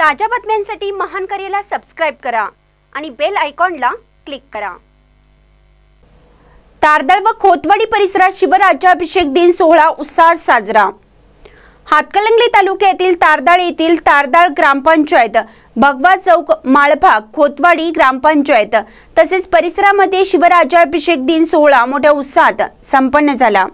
ताज्या बातम्यांसाठी महान करेला सबस्क्राईब करा आणि बेल आयकॉनला क्लिक करा तारदळ व खोतवाडी परिसरात शिवराज्याभिषेक दिन सोहळा उत्साहात साजरा हातकलंगली तालुक्यातील तारदाळ येथील तारदाळ ग्रामपंचायत भगवा चौक माळभाग खोतवाडी ग्रामपंचायत तसेच परिसरामध्ये शिवराज्याभिषेक दिन सोहळा मोठ्या उत्साहात संपन्न झाला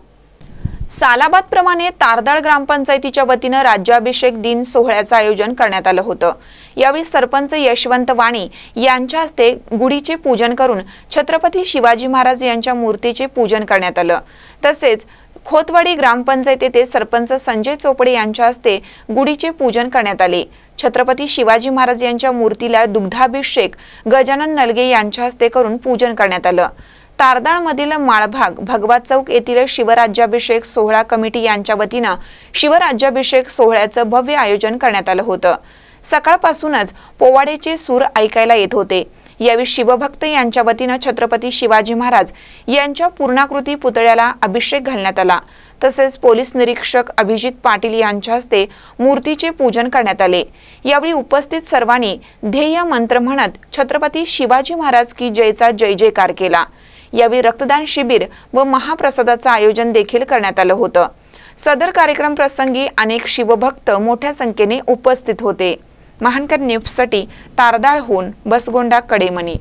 सालाबाद प्रमाणे तारदाळ ग्रामपंचायतीच्या वतीनं राज्याभिषेक दिन सोहळ्याचं आयोजन करण्यात आलं होतं यावेळी सरपंच यशवंत वाणी यांच्या हस्ते गुढीचे पूजन करून छत्रपती शिवाजी महाराज यांच्या मूर्तीचे पूजन करण्यात आलं तसेच खोतवाडी ग्रामपंचायत येथे सरपंच संजय चोपडे यांच्या हस्ते गुढीचे पूजन करण्यात आले छत्रपती शिवाजी महाराज यांच्या मूर्तीला दुग्धाभिषेक गजानन नलगे यांच्या हस्ते करून पूजन करण्यात आलं मधील माळभाग भगवा चौक येथील शिवराज्याभिषेक सोहळा कमिटी यांच्या वतीनं शिवराज्याभिषेक सोहळ्याचं भव्य आयोजन करण्यात आलं होतं सकाळपासूनच पोवाडेचे सूर ऐकायला येत होते यावेळी शिवभक्त यांच्या वतीनं छत्रपती शिवाजी महाराज यांच्या पूर्णाकृती पुतळ्याला अभिषेक घालण्यात आला तसेच पोलीस निरीक्षक अभिजित पाटील यांच्या हस्ते मूर्तीचे पूजन करण्यात आले यावेळी उपस्थित सर्वांनी ध्येय मंत्र म्हणत छत्रपती शिवाजी महाराज की जयचा जय जयकार केला यावेळी रक्तदान शिबिर व महाप्रसादाचं आयोजन देखील करण्यात आलं होतं सदर कार्यक्रम प्रसंगी अनेक शिवभक्त मोठ्या संख्येने उपस्थित होते महानकर न्यूजसाठी होऊन बसगोंडा कडेमणी